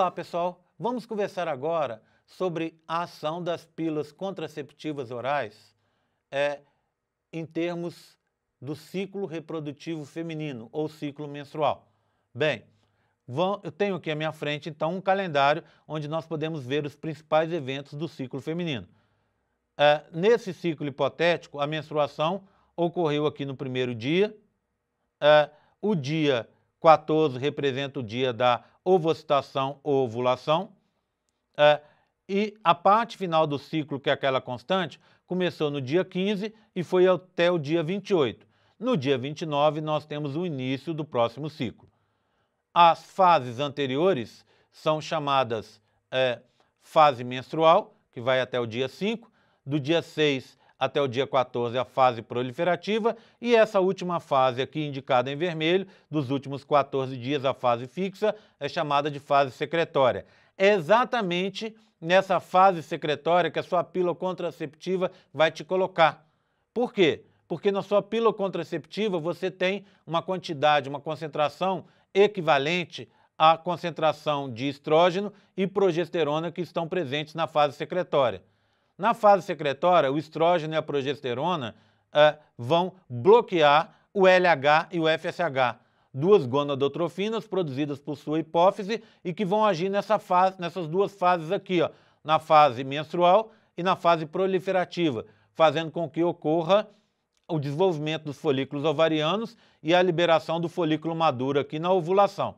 Olá, pessoal. Vamos conversar agora sobre a ação das pílulas contraceptivas orais é, em termos do ciclo reprodutivo feminino ou ciclo menstrual. Bem, vão, eu tenho aqui à minha frente, então, um calendário onde nós podemos ver os principais eventos do ciclo feminino. É, nesse ciclo hipotético, a menstruação ocorreu aqui no primeiro dia. É, o dia 14 representa o dia da ovocitação ou ovulação. É, e a parte final do ciclo, que é aquela constante, começou no dia 15 e foi até o dia 28. No dia 29, nós temos o início do próximo ciclo. As fases anteriores são chamadas é, fase menstrual, que vai até o dia 5, do dia 6 até o dia 14 a fase proliferativa e essa última fase aqui indicada em vermelho, dos últimos 14 dias a fase fixa, é chamada de fase secretória. É exatamente nessa fase secretória que a sua pílula contraceptiva vai te colocar. Por quê? Porque na sua pílula contraceptiva você tem uma quantidade, uma concentração equivalente à concentração de estrógeno e progesterona que estão presentes na fase secretória. Na fase secretória, o estrógeno e a progesterona uh, vão bloquear o LH e o FSH, duas gonadotrofinas produzidas por sua hipófise e que vão agir nessa fase, nessas duas fases aqui, ó, na fase menstrual e na fase proliferativa, fazendo com que ocorra o desenvolvimento dos folículos ovarianos e a liberação do folículo maduro aqui na ovulação.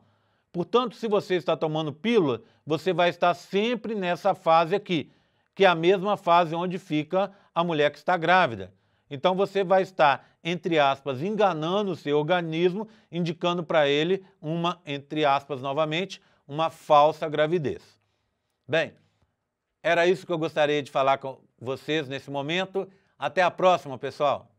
Portanto, se você está tomando pílula, você vai estar sempre nessa fase aqui, que é a mesma fase onde fica a mulher que está grávida. Então você vai estar, entre aspas, enganando o seu organismo, indicando para ele uma, entre aspas novamente, uma falsa gravidez. Bem, era isso que eu gostaria de falar com vocês nesse momento. Até a próxima, pessoal!